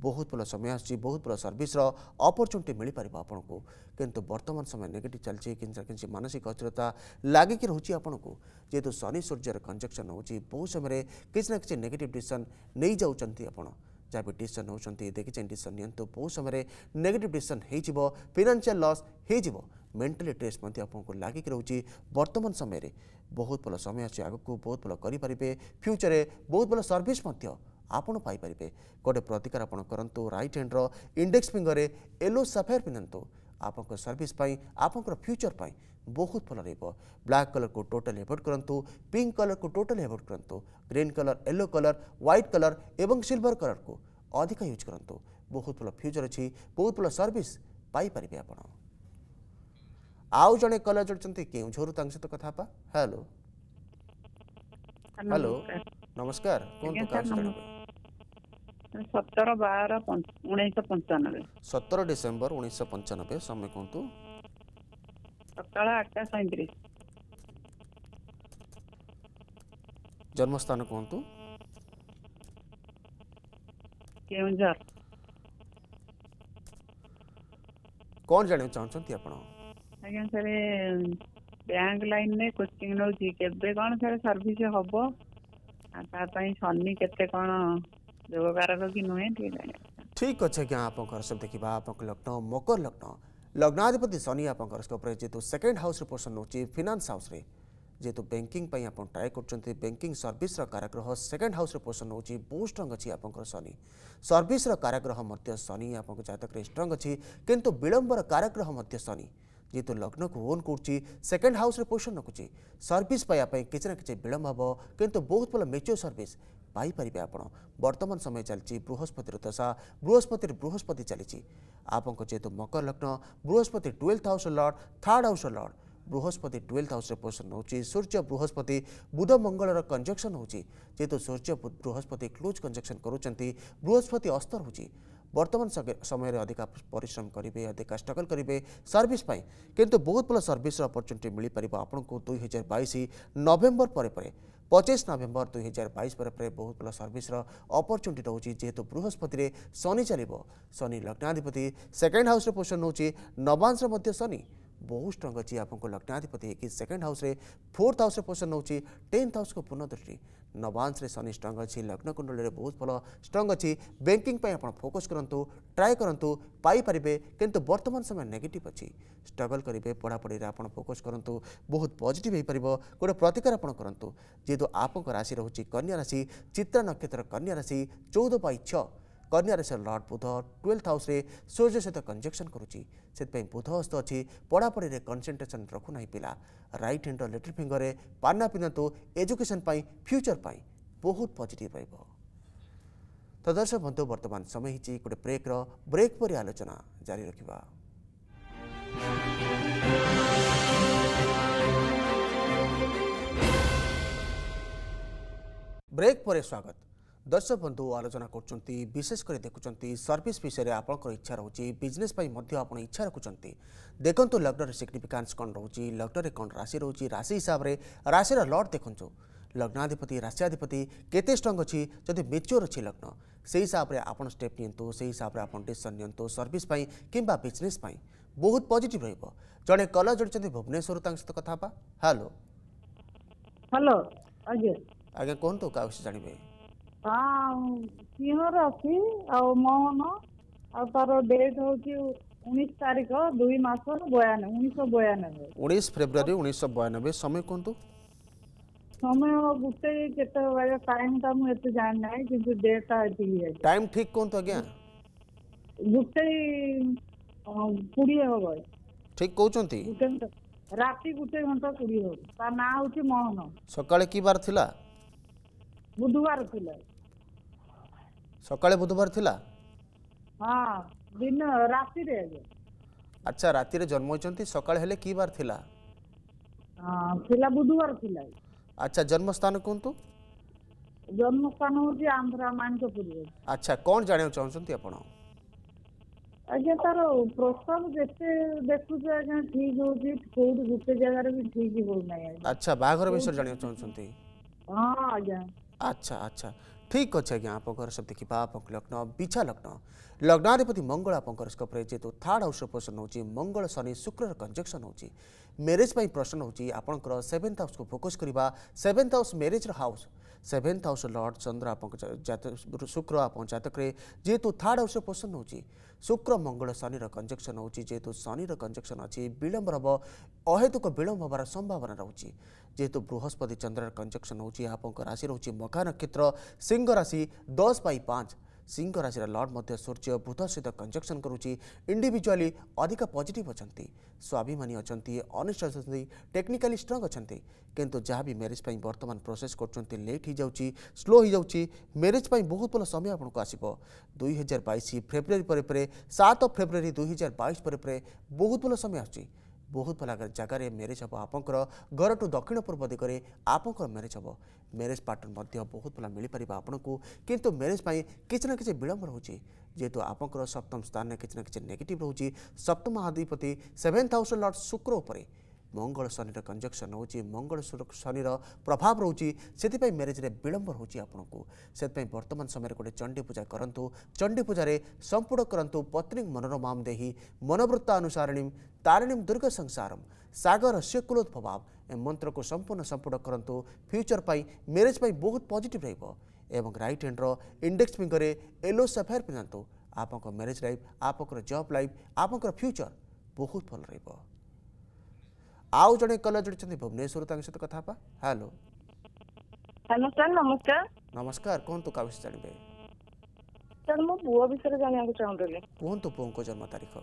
ବହୁତ ଭଲ ସମୟ ଆସୁଛି ବହୁତ ଭଲ ସର୍ଭିସର ଅପରଚ୍ୟୁନିଟି ମିଳିପାରିବ ଆପଣଙ୍କୁ କିନ୍ତୁ ବର୍ତ୍ତମାନ ସମୟ ନେଗେଟିଭ୍ ଚାଲିଛି କିଛି ନା କିଛି ମାନସିକ ଅସ୍ଥିରତା ଲାଗିକି ରହୁଛି ଆପଣଙ୍କୁ ଯେହେତୁ ଶନି ସୂର୍ଯ୍ୟର କଞ୍ଜକ୍ସନ୍ ହେଉଛି ବହୁ ସମୟରେ କିଛି ନା କିଛି ନେଗେଟିଭ୍ ଡିସିସନ୍ ନେଇଯାଉଛନ୍ତି ଆପଣ जब डिसिसन नौकरी देखिचे डिसिसन नियंतु बहुत समय नेगेटिव डिसिसन हो फिनान्सीआल लस हो मेन्टाली स्ट्रेस आपको लागिक रोचे बर्तमान समय बहुत भल समय अच्छे को बहुत भल करें फ्यूचर बहुत भल सर्विस ଆପଣ ପାଇପାରିବେ ଗୋଟେ ପ୍ରତିକାର ଆପଣ କରନ୍ତୁ ରାଇଟ୍ ହ୍ୟାଣ୍ଡର ଇଣ୍ଡେକ୍ସ ଫିଙ୍ଗରରେ ୟେଲୋ আপনক সার্ভিস পাই আপনক ফিউচার পাই বহুত ফল রেব ব্ল্যাক কালার কো টোটাল এবোর্ট করন্তু পিঙ্ক কালার কো টোটাল এবোর্ট করন্তু green colour yellow colour white colour এবং সিলভার কালার কো অধিক ইউজ করন্তু বহুত ফল ফিউচার আছে বহুত ফল সার্ভিস পাই পারিবে আপন আউ জনে কল জড়ছন্তি কেউ ঝোড়ু তাংসে তো কথা পা হ্যালো হ্যালো নমস্কার কোন কাজ করবি ସତର ବାର ଉଣେଇଶହ ପଞ୍ଚାନବେ ସତର ଡିସେମ୍ବର ଉଣେଇଶହ ପଞ୍ଚାନବେ ସମୟ କୁହନ୍ତୁ ସକାଳ ଆଠଟା ସଇଁତିରିଶ ଜନ୍ମସ୍ଥାନ କୁହନ୍ତୁ କେଉଁଝର କ'ଣ ଜାଣିବାକୁ ଚାହୁଁଛନ୍ତି ଆପଣ ଆଜ୍ଞା ସାର୍ ବ୍ୟାଙ୍କ ଲାଇନ୍ରେ କୋଚିଂ ନେଉଛି କେବେ କ'ଣ ସାର୍ ସର୍ଭିସ୍ ହେବ ତା ପାଇଁ ଶନି କେତେ କ'ଣ ठीक अच्छे आज्ञा आप सब देखा आप लग्न मकर लग्न लग्नाधिपति शनि आप सेकेंड हाउस पोर्सन रोचे फिनान्स हाउस जेहतु बैंकिंग आप ट्राए कर बैंकिंग सर्विस काराग्रह सेकेंड हाउस पोर्सन रोचे बहुत स्ट्रंग अच्छी आप शनि सर्विस काराग्रह शनि आप जतक स्ट्रंग अच्छी कितु विलंबर काराग्रह शनि जेहतु लग्न को ओन करुच्ची सेकेंड हाउस पोर्सन रखुच्छी सर्विस पाया कि विलंब हम कि बहुत भल मेच्योर सर्विस ପାଇପାରିବେ ଆପଣ ବର୍ତ୍ତମାନ ସମୟ ଚାଲିଛି ବୃହସ୍ପତିର ଦଶା ବୃହସ୍ପତିର ବୃହସ୍ପତି ଚାଲିଛି ଆପଣଙ୍କ ଯେହେତୁ ମକର ଲଗ୍ନ Brihaspati twelfth house lord third house lord Brihaspati twelfth ହାଉସ୍ରେ ପୋଜିସନ୍ ହେଉଛି ସୂର୍ଯ୍ୟ ବୃହସ୍ପତି ବୁଧ ମଙ୍ଗଳର କଞ୍ଜକ୍ସନ୍ ହେଉଛି ଯେହେତୁ ସୂର୍ଯ୍ୟ ବୃହସ୍ପତି କ୍ଲୋଜ୍ କଞ୍ଜକ୍ସନ୍ କରୁଛନ୍ତି ବୃହସ୍ପତି ଅସ୍ତ ରହୁଛି বর্তমান সময়ের অধিকা পরিশ্রম করবে অধিকা স্ট্রগল করবে সর্ভিস পাই কিন্তু বহুত ভাল সর্ভিসর অপরচুনিটি মিলিপার আপনার দুই হাজার বাইশ নভেম্বর পরে পরে ପଚିଶ ନଭେମ୍ବର ଦୁଇ ହଜାର ବାଇଶ ପରେ ପ୍ରାୟ ବହୁତ ଭଲ ସର୍ଭିସର ଅପରଚ୍ୟୁନିଟି ରହୁଛି ଯେହେତୁ ବୃହସ୍ପତିରେ ଶନି ଚାଲିବ ଶନି ଲଗ୍ନାଧିପତି ସେକେଣ୍ଡ ହାଉସ୍ରେ ପୋଜିସନ୍ ନେଉଛି ନବାଂଶରେ ମଧ୍ୟ ଶନି ବହୁତ ଷ୍ଟ୍ରଙ୍ଗ ଅଛି ଆପଣଙ୍କୁ ଲଗ୍ନାଧିପତି ହେଇକି ସେକେଣ୍ଡ ହାଉସ୍ରେ ଫୋର୍ଥ ହାଉସ୍ରେ ପୋଜିସନ୍ ନେଉଛି ଟେନ୍ଥ ହାଉସ୍କୁ ପୂର୍ଣ୍ଣ ଦୃଷ୍ଟି ନବାଂଶରେ ଶନି ଷ୍ଟ୍ରଙ୍ଗ ଅଛି ଲଗ୍ନକୁଣ୍ଡଳୀରେ ବହୁତ ଭଲ ଷ୍ଟ୍ରଙ୍ଗ ଅଛି ବ୍ୟାଙ୍କିଂ ପାଇଁ ଆପଣ ଫୋକସ୍ କରନ୍ତୁ ଟ୍ରାଏ କରନ୍ତୁ ପାଇପାରିବେ କିନ୍ତୁ ବର୍ତ୍ତମାନ ସମୟ ନେଗେଟିଭ୍ ଅଛି ଷ୍ଟ୍ରଗଲ୍ କରିବେ ପଢ଼ାପଢ଼ିରେ ଆପଣ ଫୋକସ୍ କରନ୍ତୁ ବହୁତ ପଜିଟିଭ୍ ହୋଇପାରିବ ଗୋଟେ ପ୍ରତିକାର ଆପଣ କରନ୍ତୁ ଯେହେତୁ ଆପଣଙ୍କ ରାଶି ରହୁଛି କନ୍ୟା ରାଶି ଚିତ୍ରା ନକ୍ଷତ୍ର କନ୍ୟା ରାଶି ଚଉଦ ବାଇ ଛଅ कन्यार से lord Budh twelfth house Surya सहित कंजक्शन करुच्ची बुधहस्त अच्छी पढ़ापढ़ी कनसेट्रेसन रखुना पिला रईट हैंड लिटिल फिंगर में पाना पिंधु एजुकेशन फ्यूचर पर बहुत पजिट रहा तो दर्शक बंधु बर्तमान समय ही गोटे ब्रेक्र ब्रेक पर आलोचना जारी रखा ब्रेक पर स्वागत দর্শক বন্ধু আলোচনা করছেন বিশেষ করে দেখুম সর্ভিস বিষয়ে আপনার ইচ্ছা রয়েছে বিজনেস আপনার ইচ্ছা রাখুন দেখুন লগ্নর সিগনিফিকান্স কম রয়েছে লগ্নরে কম রাশি রয়েছে রাশি হিসাবে রাশির লট দেখুন লগ্নাধিপতি রাশিয়াধিপতি কেতে স্ট্রং অছি যদি মেচ্योর অছি লগ্ন সেই হিসাবে আপনার স্টেপ নিয়ন্তু সেই হিসাবে আপনার ডিসিশন নিয়ন্তু সর্ভিস পাই কিংবা বিজনেস পাই বহুত পজিটিভ রহব জনে কলর জড়িয়েছেন ভুবনেশ্বর তাঙ্ক সহ কথা হবা হ্যালো হ্যালো আজ্ঞা আজ্ঞা কুহতু কাহ জাঁবে ହଁ ସିଂହର ଅଛି ଆଉ ମୋହନ ଆଉ ତାର ଡେଟ୍ ହେଉଛି ଉଣେଇଶ ତାରିଖ ଦୁଇ ମାସ ବୟାନବେ ଉଣେଇଶହ ବୟାନବେ ଉଣେଇଶ ଫେବୃଆରୀ ଉଣେଇଶହ ବୟାନବେ ସମୟ କୁହନ୍ତୁ ସମୟ ଗୋଟେ କେତେବେଳେ ଟାଇମ୍ଟା ମୁଁ ଏତେ ଜାଣିନାହିଁ କିନ୍ତୁ ଡେଟ୍ଟା ଏତିକି ଅଛି ଟାଇମ୍ ଠିକ୍ କୁହନ୍ତୁ ଆଜ୍ଞା ଗୋଟେ କୋଡ଼ିଏ ହେବ ଠିକ୍ କହୁଛନ୍ତି ରାତି ଗୋଟେ ଘଣ୍ଟା କୋଡ଼ିଏ ହେବ ତା ନାଁ ହେଉଛି ମୋହନ ସକାଳେ କି ବାର ଥିଲା ବୁଧବାର ଥିଲା সকালে বুধবার লা হ্যাঁ দিন রাতিরে আচ্ছা রাতিরে জন্ম হয়েছেন সকালে হলে কি বার লা ଥିଲା ବୁଧବାର ଥିଲା ଆଚ୍ଛା ଜନ୍ମସ୍ଥାନ କୁହନ୍ତୁ ଜନ୍ମସ୍ଥାନ ହଉଛି ଆନ୍ଧ୍ରା ମାଣିକପୁରରେ ଆଚ୍ଛା କଣ ଜାଣିବାକୁ ଚାହୁଁଛନ୍ତି ଆପଣ ଆଜ୍ଞା ତାର ପ୍ରସ୍ତାବ ଯେତେ ଦେଖୁଛୁ ଆଜ୍ଞା ଠିକ ହଉଛି କୋଉଠି ଗୋଟେ ଜାଗାରେ ବି ଠିକ ହଉନାହିଁ ଆଚ୍ଛା ବାହାଘର ବିଷୟରେ ଜାଣିବାକୁ ଚାହୁଁଛନ୍ତି ହଁ ଆଜ୍ଞା ଆଚ୍ଛା ଆଚ୍ଛା ଠିକ୍ ଅଛି ଆଜ୍ଞା ଆପଣଙ୍କ ଘର ସବୁ ଦେଖିବା ଆପଣଙ୍କ ଲଗ୍ନ ବିଛା ଲଗ୍ନ ଲଗ୍ନାଧିପତି ମଙ୍ଗଳ ଆପଣଙ୍କ ହରସ୍କୋପରେ ଯେହେତୁ ଥାର୍ଡ଼ ହାଉସ୍ର ପୋଷଣ ହେଉଛି ମଙ୍ଗଳ ଶନି ଶୁକ୍ରର କଞ୍ଜକ୍ସନ୍ ହେଉଛି ମ୍ୟାରେଜ୍ ପାଇଁ ପ୍ରଶ୍ନ ହେଉଛି ଆପଣଙ୍କର ସେଭେନ୍ଥ ହାଉସ୍କୁ ଫୋକସ୍ କରିବା ସେଭେନ୍ଥ ହାଉସ୍ ମ୍ୟାରେଜ୍ର house seventh house lord Chandra ଆପଣଙ୍କ ଜାତ ଶୁକ୍ର ଆପଣଙ୍କ ଜାତକରେ ଯେହେତୁ ଥାର୍ଡ଼ ହାଉସ୍ର ପୋଷଣ ହେଉଛି ଶୁକ୍ର ମଙ୍ଗଳ ଶନିର କଞ୍ଜକ୍ସନ୍ ହେଉଛି ଯେହେତୁ ଶନିର କଞ୍ଜକ୍ସନ୍ ଅଛି ବିଳମ୍ବ ହେବ ଅହେତୁକ ବିଳମ୍ବ ହେବାର ସମ୍ଭାବନା ରହୁଛି जेहेतु बृहस्पति चंद्र कंजक्शन हो राशि रोच मघा नक्षत्र सिंह राशि दस बै पाँच सिंह राशि लर्ड मध्य सूर्य बुध सहित कंजक्शन करुच्च इंडिजुआली अधिक पजिट अच्छा स्वाभिमानी अच्छा अनिश्चय अच्छा टेक्निकाली स्ट्रंग अच्छा किंतु जहाँ भी मेरेज वर्तमान प्रोसेस करेट हो स्लो हो मेरेज बहुत भल समय आपको दुई हजार बैश फेब्रवर पर सात फेब्रवर दुई हजार बैस पर बहुत भल समय आ ବହୁତ ଭଲାଗର ଜାଗାରେ ମ୍ୟାରେଜ୍ ହେବ ଆପଣଙ୍କର ଘରଠୁ ଦକ୍ଷିଣ ପୂର୍ବ ଦିଗରେ ଆପଣଙ୍କର ମ୍ୟାରେଜ୍ ହେବ ମ୍ୟାରେଜ୍ ପାର୍ଟନର ମଧ୍ୟ ବହୁତ ଭଲ ମିଳିପାରିବ ଆପଣଙ୍କୁ କିନ୍ତୁ ମ୍ୟାରେଜ୍ ପାଇଁ କିଛି ନା କିଛି ବିଳମ୍ବ ରହୁଛି ଯେହେତୁ ଆପଣଙ୍କର ସପ୍ତମ ସ୍ଥାନରେ କିଛି ନା କିଛି ନେଗେଟିଭ୍ ରହୁଛି ସପ୍ତମ ଅଧିପତି ସେଭେନ୍ଥ ହାଉସ୍ ଲର୍ଡ଼ ଶୁକ୍ର ଉପରେ মঙ্গল শনির কনজাংশন হউচি মঙ্গল সূরক শনির প্রভাব রহুচি সেতি পই ম্যারেজ রে বিলম্ব হউচি আপোনক সেতি পই বর্তমান সময় রে কটি চণ্ডী পূজা করন্তু চণ্ডী পূজারে সম্পূৰ্ণ করন্তু পত্রিং মনৰ মামদেহি মনব্রত অনুসাৰণি তারিণীম দুর্গসংসারম সাগরস্য কুলোৎপভাব এ মন্ত্রক সম্পূৰ্ণ সম্পূৰ্ণ করন্তু ফিউচার পই ম্যারেজ পই বহুত পজিটিভ ৰাইব এবং ৰাইট হ্যান্ডৰ ইনডেক্স ফিংগৰে ইলো সাফায়াৰ পিনন্তু আপোনক ম্যারেজ ৰাইব আপকৰ জব লাইফ আপকৰ ফিউচার বহুত ভাল ৰাইব आउ जड़े कलर जोड़ी भुवनेश्वर सहित तो कथा हवा हेलो हेलो सर नमस्कार नमस्कार कहतु तो विषय जानबे सर मो पुओ को जाना चाहूली कहतु तो पुओं को जन्म तारीख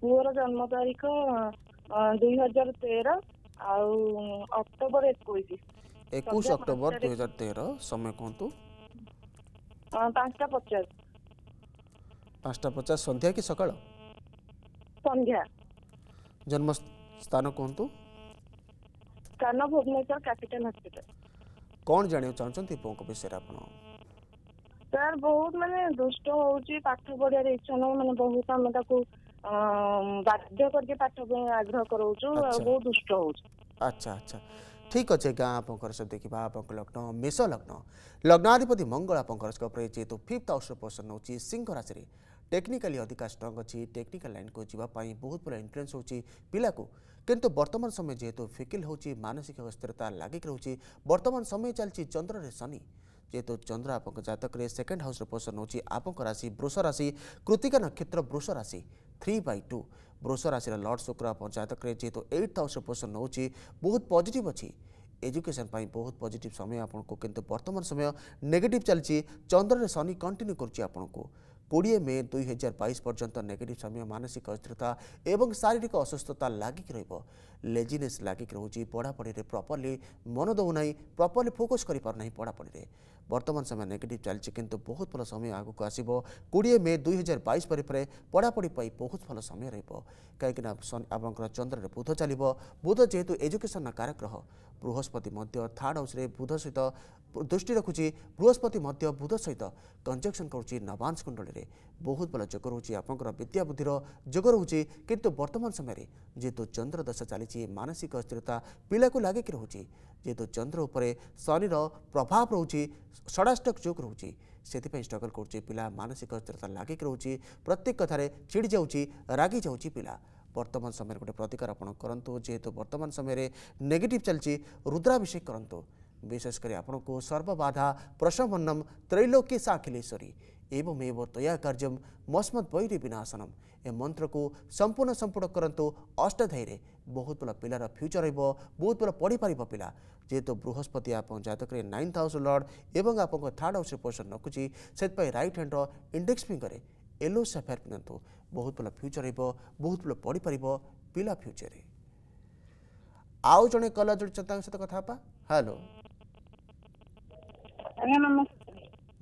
पुओर जन्म तारीख 2013 आउ अक्टूबर 21 21 अक्टूबर 2013 समय कहतु तो 5:50 5:50 संध्या की सकाळ संध्या जन्म ସ୍ଥାନ କୁହନ୍ତୁ ସ୍ଥାନ ଭୁବନେଶ୍ୱର କ୍ୟାପିଟାଲ ହସ୍ପିଟାଲ କ'ଣ ଜାଣିବାକୁ ଚାହୁଁଛନ୍ତି ପୁଅଙ୍କ ବିଷୟରେ ଆପଣ ସାର୍ ବହୁତ ମାନେ ଦୁଷ୍ଟ ହଉଛି ପାଠ ପଢିବାରେ ଇଚ୍ଛା ନାହିଁ ମାନେ ବହୁତ ଆମେ ତାକୁ ବାଧ୍ୟ କରିକି ପାଠ ପାଇଁ ଆଗ୍ରହ କରାଉଛୁ ଆଉ ବହୁତ ଦୁଷ୍ଟ ହଉଛି ଆଚ୍ଛା ଆଚ୍ଛା ଠିକ୍ ଅଛି ଆଜ୍ଞା ଆପଣଙ୍କର ସବୁ ଦେଖିବା ଆପଣଙ୍କ ଲଗ୍ନ ମେଷ ଲଗ୍ନ ଲଗ୍ନାଧିପତି ମଙ୍ଗଳ ଆପଣଙ୍କର ସ୍କୋପ୍ ରହିଛି ତ ଫିଫ୍ଥ ହାଉସ୍ର ପୋଷଣ ହେଉଛି ସିଂହ ରାଶିରେ टेक्निकाली अधिका स्ट्रंग अच्छी टेक्निकाल लाइन को जीवाई बहुत बड़ा इनफ्लुएंस हो पिला किंतु वर्तमान समय जेहेतु फिकिल हो मानसिक अस्थिरता लगिक रोचे बर्तमान समय चलती चंद्र ने शनि जेहेतु चंद्र आप जतक सेकेंड हाउस पोषण हो आप राशि वृष राशि कृतिका नक्षत्र वृष राशि थ्री बै टू वृष राशि लर्ड शुक्र आप जतक जेहेतु एट्थ हाउस पोषण नौ बहुत पजिट अच्छी एजुकेशन पाई बहुत पजिट समय आपको किंतु वर्तमान समय नेगेटिव चलती चंद्र ने शनि कंटिन्यू कर পড়িয়ে মে 2022 পর্যন্ত নেগেটিভ সময় মানসিক অসুস্থতা এবং শারীরিক অসস্বস্ততা লাগি রইবো লেজিনেস লাগি রহু জি পড়া পড়ি রে প্রপারলি মন দও নাই প্রপারলি ফোকাস করি পার নাই পড়া পড়ি রে ବର୍ତ୍ତମାନ ସେମାନେ ନେଗେଟିଭ୍ ଚାଲିଛି କିନ୍ତୁ ବହୁତ ଭଲ ସମୟ ଆଗକୁ ଆସିବ କୋଡ଼ିଏ ମେ ଦୁଇ ହଜାର ବାଇଶ ପରିପରେ ପଢ଼ାପଢ଼ି ପାଇଁ ବହୁତ ଭଲ ସମୟ ରହିବ କାହିଁକିନା ଆପଣଙ୍କର ଚନ୍ଦ୍ରରେ ବୁଧ ଚାଲିବ ବୁଧ ଯେହେତୁ ଏଜୁକେସନ୍ର କାରଗ୍ରହ ବୃହସ୍ପତି ମଧ୍ୟ ଥାର୍ଡ଼ ହାଉସ୍ରେ ବୁଧ ସହିତ ଦୃଷ୍ଟି ରଖୁଛି ବୃହସ୍ପତି ମଧ୍ୟ ବୁଧ ସହିତ କଞ୍ଜକ୍ସନ୍ କରୁଛି ନବାଂଶ କୁଣ୍ଡଳୀରେ ବହୁତ ଭଲ ଯୋଗ ରହୁଛି ଆପଣଙ୍କର ବିଦ୍ୟାବୁଦ୍ଧିର ଯୋଗ ରହୁଛି କିନ୍ତୁ ବର୍ତ୍ତମାନ ସମୟରେ ଯେହେତୁ ଚନ୍ଦ୍ରଦଶା ଚାଲିଛି ମାନସିକ ଅସ୍ଥିରତା ପିଲାକୁ ଲାଗିକି ରହୁଛି ଯେହେତୁ ଚନ୍ଦ୍ର ଉପରେ ଶନିର ପ୍ରଭାବ ରହୁଛି ଷଡ଼ାଷ୍ଟକ ଯୋଗ ରହୁଛି ସେଥିପାଇଁ ଷ୍ଟ୍ରଗଲ୍ କରୁଛି ପିଲା ମାନସିକ ସ୍ଥିରତା ଲାଗିକି ରହୁଛି ପ୍ରତ୍ୟେକ କଥାରେ ଚିଡ଼ି ଯାଉଛି ରାଗି ଯାଉଛି ପିଲା ବର୍ତ୍ତମାନ ସମୟରେ ଗୋଟେ ପ୍ରତିକାର ଆପଣ କରନ୍ତୁ ଯେହେତୁ ବର୍ତ୍ତମାନ ସମୟରେ ନେଗେଟିଭ୍ ଚାଲିଛି ରୁଦ୍ରାଭିଷେକ କରନ୍ତୁ ବିଶେଷ କରି ଆପଣଙ୍କୁ ସର୍ବବାଧା ପ୍ରଶମନ୍ନମ୍ ତ୍ରୈଲୋକ୍ୟ ସାଖିଲେଶ୍ୱରୀ एवमेव त्वया कार्यम मस्मद्वैरी विनाशनम ଏ ମନ୍ତ୍ରକୁ ସମ୍ପୂର୍ଣ୍ଣ ସମ୍ପୂର୍ଣ୍ଣ କରନ୍ତୁ ଅଷ୍ଟଧାଇରେ ବହୁତ ଭଲ ପିଲାର ଫ୍ୟୁଚର୍ ରହିବ ବହୁତ ଭଲ ପଢ଼ିପାରିବ ପିଲା ଯେହେତୁ ବୃହସ୍ପତି ଆପଣ ଜାତକରେ ନାଇନ୍ଥ ହାଉସ୍ ଲର୍ଡ଼ ଏବଂ ଆପଣଙ୍କ ଥାର୍ଡ଼ ହାଉସ୍ ପୋଜିସନ୍ ରଖୁଛି ସେଥିପାଇଁ ରାଇଟ୍ ହ୍ୟାଣ୍ଡର ଇଣ୍ଡେକ୍ସ ଫିଙ୍ଗରେ ୟେଲୋ ସଫେୟାର ପିନ୍ଧନ୍ତୁ ବହୁତ ଭଲ ଫ୍ୟୁଚର୍ ରହିବ ବହୁତ ଭଲ ପଢ଼ିପାରିବ ପିଲା ଫ୍ୟୁଚର୍ରେ ଆଉ ଜଣେ କଲର୍ ଜଡ଼ିଛନ୍ତି ତାଙ୍କ ସହିତ କଥା ହେବା ହ୍ୟାଲୋ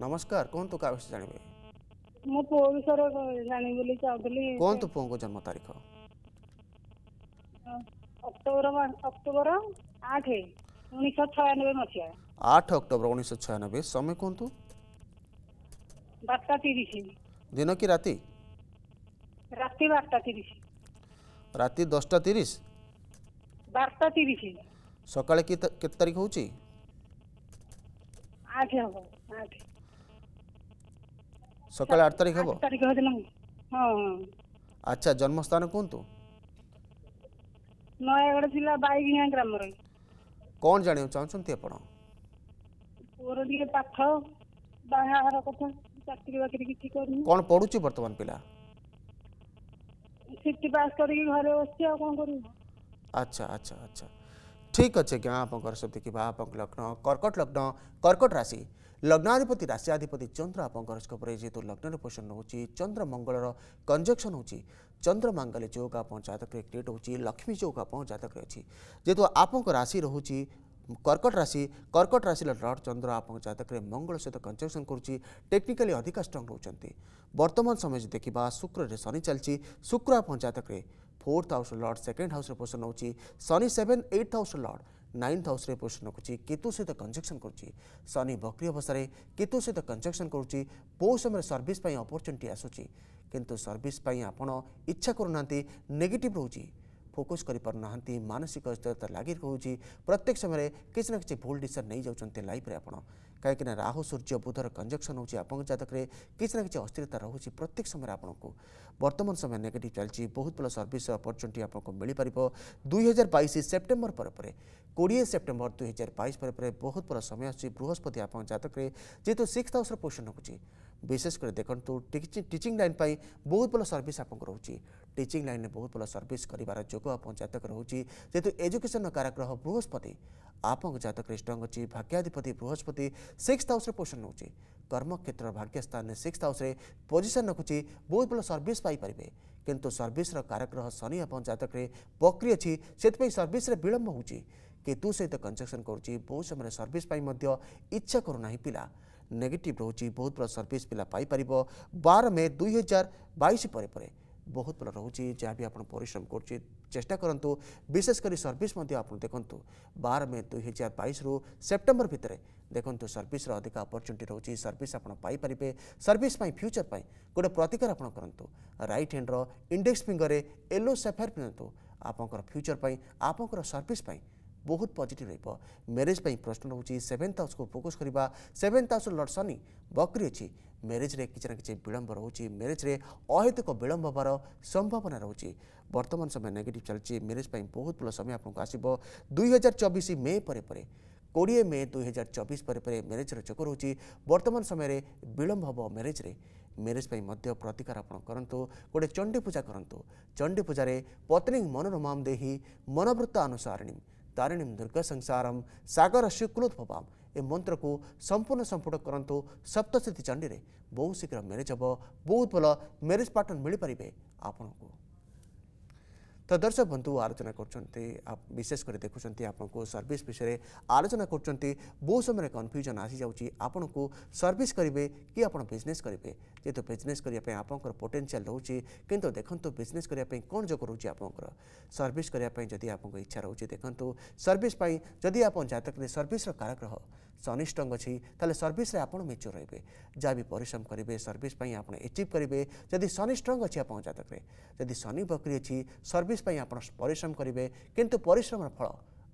ନମସ୍କାର କୁହନ୍ତୁ କାହା ବିଷୟରେ ଜାଣିବେ ମୋ ପୁଅ ବିଷୟରେ ଜାଣିବି ବୋଲି ଚାହୁଁଥିଲି କୁହନ୍ତୁ ପୁଅଙ୍କ ଜନ୍ମ ତାରିଖ ଅକ୍ଟୋବର ଅକ୍ଟୋବର ଆଠ ଉଣେଇଶହ ଛୟାନବେ ମସିହା ଆଠ ଅକ୍ଟୋବର ଉଣେଇଶହ ଛୟାନବେ ସମୟ କୁହନ୍ତୁ ବାରଟା ତିରିଶ ଦିନ କି ରାତି ରାତି ବାରଟା ତିରିଶ ରାତି ଦଶଟା ତିରିଶ ବାରଟା ତିରିଶ ସକାଳେ କେତେ ତାରିଖ ହେଉଛି ଆଠ ହେବ ଆଠ সকাল আট তারিখ হব তারিখ দিন আচ্ছা জন্মস্থান কুহতু নয়াগড় জেলা বাইগিয়া গ্রামর কোন জানিও চাহুছন্তি আপন পুଅର ଟିକେ ପାଠ ବାହାଘର କଥା ଚାକିରି ବାକିରି କିଛି କରୁନି କଣ ପଢୁଛି ବର୍ତ୍ତମାନ ପିଲା ସିଟି ପାସ୍ କରିକି ଘରେ ବସିଛି ଆଉ କଣ କରିବୁ ଆଚ୍ଛା ଆଚ୍ଛା ଆଚ୍ଛା ଠିକ୍ ଅଛି ଆଜ୍ଞା ଆପଣଙ୍କର ସେତିକି ବା ଆପଣଙ୍କ ଲଗ୍ନ କର୍କଟ ଲଗ୍ନ କର୍କଟ ରାଶି लग्नाधिपति राशियाधिपति चंद्र आप जेहतु लग्न पोषण नौ चंद्र मंगल कंजक्शन हो चंद्र मांगल्य जोग आप जतक क्रिएट होती लक्ष्मी जोग आप जतक अच्छी जेहेतु आप राशि रोच कर्कट राशि कर्कट राशि लर्ड चंद्र आप जतक मंगल सहित कंजक्शन करुच्ची टेक्निकाली अधिक स्ट्रंग रोचान बर्तमान समय देखा शुक्र शनि चलती शुक्र आप जतक fourth house lord second house position नौ Shani seven eighth house lord ninth house position रखुच्छी केतु सहित कंजक्शन करुच्ची बकरी अवस्था केतु सहित कंजक्शन करुच्ची समय सर्विस अपर्चुनिटी आसूची किंतु सर्विस आपण इच्छा करूना नेगेटिव रोचे फोकस कर मानसिक अस्थिरता लागिरहेको प्रत्येक समय किसी ना कि भूल डिशन नहीं जाऊँच लाइफ आप कहीं राहु सूर्य बुधर कंजक्शन हो जातक में किसी ना कि अस्थिरता रोचे प्रत्येक समय आपको बर्तमान समय नेगेट चलती बहुत भल सर्विस अपरच्युनिटी आपको मिल पार दुई हजार बैश सेप्टेम्बर पर कोड़े सेप्टेम्बर दुई हजार बैस पर बहुत भल समय आस बृहस्पति आप जातक में जेहेतु सिक्स हाउस पोषण रखुच्छी विशेषकर देखो टीचिंग लाइन पर बहुत भल सर्स आपको रोचे টিচিং লাইনে বহুত ভাল সর্ভিস করবার যোগ আপনার জাতক রয়েছে যেহেতু এজুকেশন কারাগ্রহ বৃহস্পতি ଆପଣଙ୍କ ଜାତକ ଖ୍ରୀଷ୍ଟଙ୍କ ଅଛି ଭାଗ୍ୟାଧିପତି ବୃହସ୍ପତି ସିକ୍ସ ହାଉସ୍ରେ ପୋଜିସନ୍ ନେଉଛି କର୍ମକ୍ଷେତ୍ର ଭାଗ୍ୟସ୍ଥାନରେ ସିକ୍ସ ହାଉସ୍ରେ ପୋଜିସନ୍ ରଖୁଛି ବହୁତ ଭଲ ସର୍ଭିସ୍ ପାଇପାରିବେ କିନ୍ତୁ ସର୍ଭିସ୍ର କାରଗ୍ରହ ଶନି ଆପଣଙ୍କ ଜାତକରେ ବକ୍ରି ଅଛି ସେଥିପାଇଁ ସର୍ଭିସ୍ରେ ବିଳମ୍ବ ହେଉଛି କେତୁ ସହିତ କଞ୍ଜକ୍ସନ୍ କରୁଛି ବହୁତ ସମୟରେ ସର୍ଭିସ୍ ପାଇଁ ମଧ୍ୟ ଇଚ୍ଛା କରୁନାହିଁ ପିଲା ନେଗେଟିଭ୍ ରହୁଛି ବହୁତ ଭଲ ସର୍ଭିସ୍ ପିଲା ପାଇପାରିବ ବାର ମେ ଦୁଇ ହଜାର ବାଇଶ ପରେ ପରେ बहुत भर रोचे जहाँ भी आप्रम कर चेषा करूँ विशेषकर सर्विस देखु बार मे दुई हजार बैस रु सेप्टेम्बर भितर देखु सर्विस अधिक अपरच्युनिटी रोचे सर्विस आपरें सर्विस फ्यूचर पर गोटे प्रतिकार आप करूँ रईट हेंडर इंडेक्स फिंगर येलो सेफेयर पिंधतु आपंकर फ्यूचर पर आपंकर सर्विस बहुत पजिट रही है म्यारेज प्रश्न रोचे सेवेन्थ हाउस को फोकस करवा सेवेन्थ हाउस लड़सनी बकरी अच्छी मेरेज रे किसी ना कि विलंब रोच मेरेज रे अहेतुक विलंब होवार संभावना रोचे बर्तमान समय नेगेट चलती मेरेज पर बहुत भल समय आपको आस हजार चबिश मे कोड़े मे दुई हजार चबिश मेरेजर चक रोच बर्तमान समय विलंब हम मेरेज मेरेज मध्य प्रतिकार आपतु गोटे चंडी पूजा करूँ चंडी पूजा पत्नी मनोरमाम देही मनोवृत्त अनुसारिणी तारिणीम दुर्गा संसारम सगर शुक्लोद्भवाम ଏ ମନ୍ତ୍ରକୁ ସମ୍ପୂର୍ଣ୍ଣ ସମ୍ପୁଟ କରନ୍ତୁ ସପ୍ତସିଦ୍ଧି ଚଣ୍ଡୀରେ ବହୁତ ଶୀଘ୍ର ମ୍ୟାରେଜ୍ ହେବ ବହୁତ ଭଲ ମ୍ୟାରେଜ୍ ପାର୍ଟନର୍ ମିଳିପାରିବେ ଆପଣଙ୍କୁ तो दर्शक बंधु आलोचना कर विशेषकर देखुं आपको सर्विस विषय आलोचना कर समय कन्फ्यूजन आसी जापन को सर्विस करेंगे कि आप बिजनेस करेंगे जेहतु तो बिजनेस करने पोटेनसीआल रोच कि देखते बिजनेस करने कौन जो रोचे आप सर्विस करने जदि आप इच्छा रोचे देखो सर्विस जदि आप जतक सर्विस कारग्रह ସେ ଅନିଷ୍ଟଙ୍ଗ ଅଛି ତାହେଲେ ସର୍ଭିସରେ ଆପଣ ମେଚୁର ରହିବେ ଯାହା ବି ପରିଶ୍ରମ କରିବେ ସର୍ଭିସ୍ ପାଇଁ ଆପଣ ଏଚିଭ୍ କରିବେ ଯଦି ଶନି ଷ୍ଟ୍ରଙ୍ଗ ଅଛି ଆପଣଙ୍କ ଜାତକରେ ଯଦି ଶନି ବକ୍ରି ଅଛି ସର୍ଭିସ୍ ପାଇଁ ଆପଣ ପରିଶ୍ରମ କରିବେ କିନ୍ତୁ ପରିଶ୍ରମର ଫଳ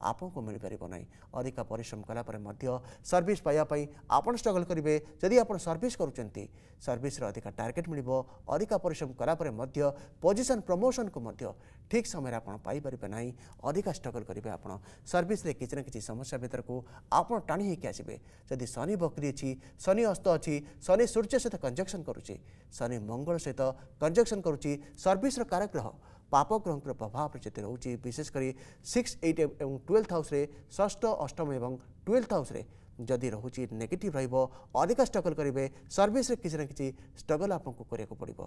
ଆପଣଙ୍କୁ ମିଳିପାରିବ ନାହିଁ ଅଧିକା ପରିଶ୍ରମ କଲାପରେ ମଧ୍ୟ ସର୍ଭିସ୍ ପାଇବା ପାଇଁ ଆପଣ ଷ୍ଟ୍ରଗଲ୍ କରିବେ ଯଦି ଆପଣ ସର୍ଭିସ୍ କରୁଛନ୍ତି ସର୍ଭିସ୍ର ଅଧିକା ଟାର୍ଗେଟ୍ ମିଳିବ ଅଧିକା ପରିଶ୍ରମ କଲାପରେ ମଧ୍ୟ ପୋଜିସନ୍ ପ୍ରମୋସନ୍କୁ ମଧ୍ୟ ଠିକ୍ ସମୟରେ ଆପଣ ପାଇପାରିବେ ନାହିଁ ଅଧିକା ଷ୍ଟ୍ରଗଲ୍ କରିବେ ଆପଣ ସର୍ଭିସ୍ରେ କିଛି ନା କିଛି ସମସ୍ୟା ଭିତରକୁ ଆପଣ ଟାଣି ହେଇକି ଆସିବେ ଯଦି ଶନି ବକ୍ରି ଅଛି ଶନି ଅସ୍ତ ଅଛି ଶନି ସୂର୍ଯ୍ୟ ସହିତ କଞ୍ଜକ୍ସନ୍ କରୁଛି ଶନି ମଙ୍ଗଳ ସହିତ କଞ୍ଜକ୍ସନ୍ କରୁଛି ସର୍ଭିସ୍ର କାରଗ୍ରହ ପାପ ଗ୍ରହଙ୍କର ପ୍ରଭାବ ଯେତେ ରହୁଛି ବିଶେଷ କରି ସିକ୍ସ ଏଇଟ୍ ଏବଂ ଟୁଏଲ୍ଥ ହାଉସ୍ରେ ଷଷ୍ଠ ଅଷ୍ଟମ ଏବଂ ଟୁଏଲ୍ଥ ହାଉସ୍ରେ ଯଦି ରହୁଛି ନେଗେଟିଭ୍ ରହିବ ଅଧିକ ଷ୍ଟ୍ରଗଲ୍ କରିବେ ସର୍ଭିସରେ କିଛି ନା କିଛି ଷ୍ଟ୍ରଗଲ୍ ଆପଣଙ୍କୁ କରିବାକୁ ପଡ଼ିବ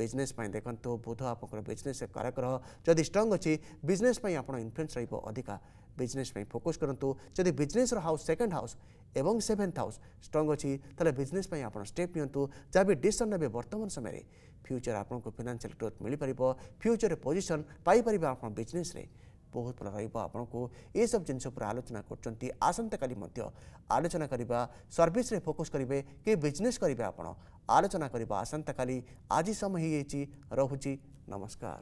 ବିଜନେସ୍ ପାଇଁ ଦେଖନ୍ତୁ ବୁଧ ଆପଣଙ୍କର ବିଜନେସ୍ କାରଗ୍ରହ ଯଦି ଷ୍ଟ୍ରଙ୍ଗ ଅଛି ବିଜନେସ୍ ପାଇଁ ଆପଣ ଇନଫ୍ଲୁଏନ୍ସ ରହିବ ଅଧିକା ବିଜନେସ୍ ପାଇଁ ଫୋକସ୍ କରନ୍ତୁ ଯଦି ବିଜନେସ୍ର ହାଉସ୍ ସେକେଣ୍ଡ ହାଉସ୍ ଏବଂ ସେଭେନ୍ଥ ହାଉସ୍ ଷ୍ଟ୍ରଙ୍ଗ ଅଛି ତାହେଲେ ବିଜନେସ୍ ପାଇଁ ଆପଣ ଷ୍ଟେପ୍ ନିଅନ୍ତୁ ଯାହା ବି ଡିସିସନ୍ ନେବେ ବର୍ତ୍ତମାନ ସମୟରେ ଫ୍ୟୁଚର୍ ଆପଣଙ୍କୁ ଫିନାନ୍ସିଆଲ୍ ଗ୍ରୋଥ୍ ମିଳିପାରିବ ଫ୍ୟୁଚର୍ରେ ପୋଜିସନ୍ ପାଇପାରିବେ ଆପଣ ବିଜନେସ୍ରେ बहुत भल रहा यह सब जिन आलोचना करोचना करने सर्विस फोकस करेंगे कि बिजनेस करेंगे आप आलोचना करने आसंता का आज समय ही रोची नमस्कार